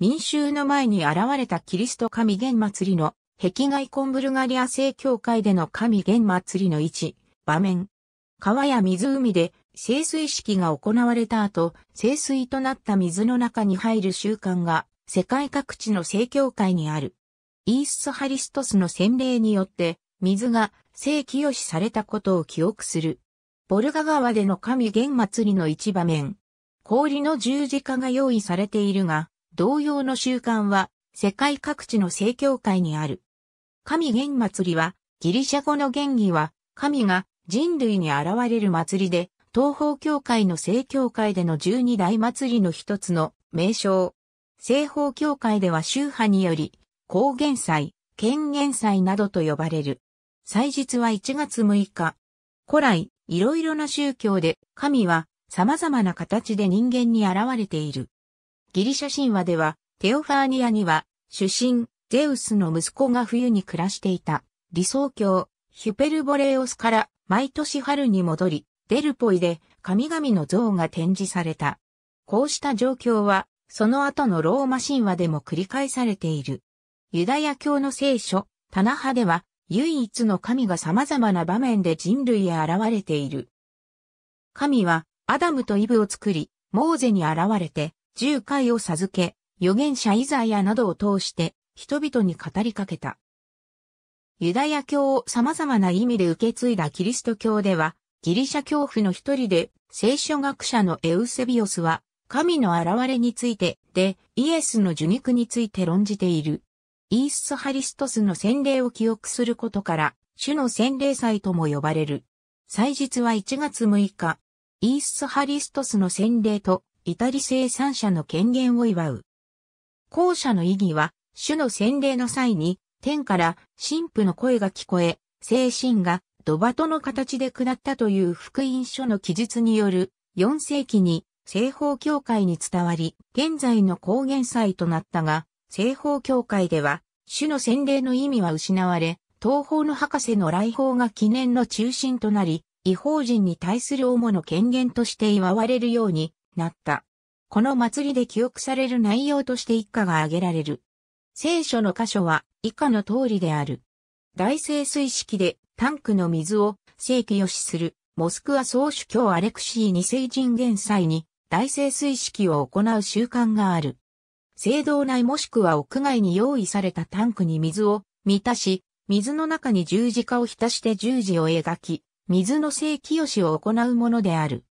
民衆の前に現れたキリスト神玄祭りの壁外コンブルガリア正教会での神玄祭りの位置、場面。川や湖で清水式が行われた後、清水となった水の中に入る習慣が世界各地の正教会にある。イースハリストスの洗礼によって水が聖清しされたことを記憶する。ボルガ川での神玄祭りの一場面。氷の十字架が用意されているが、同様の習慣は世界各地の正教会にある。神元祭りは、ギリシャ語の原義は、神が人類に現れる祭りで、東方教会の正教会での十二大祭りの一つの名称。西方教会では宗派により、高原祭、権限祭などと呼ばれる。祭日は1月6日。古来、いろいろな宗教で、神は様々な形で人間に現れている。ギリシャ神話では、テオファーニアには、主神、ゼウスの息子が冬に暮らしていた、理想郷、ヒュペルボレオスから毎年春に戻り、デルポイで神々の像が展示された。こうした状況は、その後のローマ神話でも繰り返されている。ユダヤ教の聖書、タナハでは、唯一の神が様々な場面で人類へ現れている。神は、アダムとイブを作り、モーゼに現れて、十回を授け、預言者イザヤなどを通して人々に語りかけた。ユダヤ教を様々な意味で受け継いだキリスト教では、ギリシャ教父の一人で、聖書学者のエウセビオスは、神の現れについて、で、イエスの受肉について論じている。イースハリストスの洗礼を記憶することから、主の洗礼祭とも呼ばれる。祭日は1月6日、イースハリストスの洗礼とイタリ生産者の権限を祝う。後者の意義は、主の洗礼の際に、天から神父の声が聞こえ、精神が土トの形で下ったという福音書の記述による4世紀に西方教会に伝わり、現在の高原祭となったが、西方教会では、主の洗礼の意味は失われ、東方の博士の来訪が記念の中心となり、違法人に対する主の権限として祝われるようになった。この祭りで記憶される内容として一家が挙げられる。聖書の箇所は以下の通りである。大聖水式でタンクの水を正規予しするモスクワ総主教アレクシー二世人元祭に大聖水式を行う習慣がある。聖堂内もしくは屋外に用意されたタンクに水を満たし、水の中に十字架を浸して十字を描き、水の正よしを行うものである。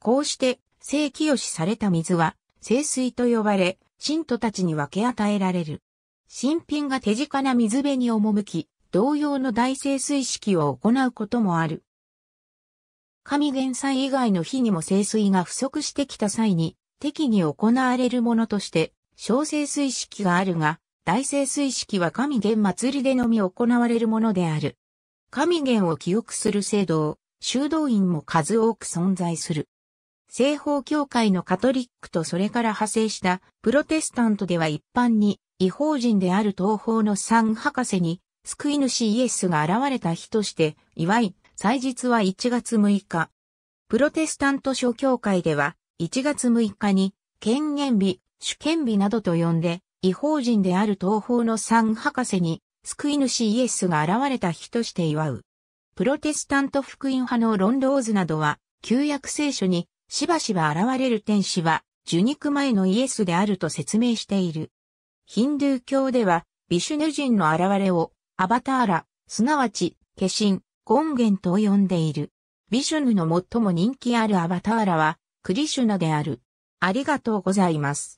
こうして清清しされた水は、清水と呼ばれ、信徒たちに分け与えられる。新品が手近な水辺に赴き、同様の大清水式を行うこともある。神減祭以外の日にも清水が不足してきた際に、適宜行われるものとして、小清水式があるが、大清水式は神減祭りでのみ行われるものである。神減を記憶する聖堂、修道院も数多く存在する。西方教会のカトリックとそれから派生したプロテスタントでは一般に違法人である東方の三博士に救い主イエスが現れた日として祝い、祭日は1月6日。プロテスタント諸教会では1月6日に権限日、主権日などと呼んで違法人である東方の三博士に救い主イエスが現れた日として祝う。プロテスタント福音派のロンローズなどは旧約聖書にしばしば現れる天使は、受肉前のイエスであると説明している。ヒンドゥー教では、ビシュヌ人の現れを、アバターラ、すなわち、化身、根源と呼んでいる。ビシュヌの最も人気あるアバターラは、クリシュナである。ありがとうございます。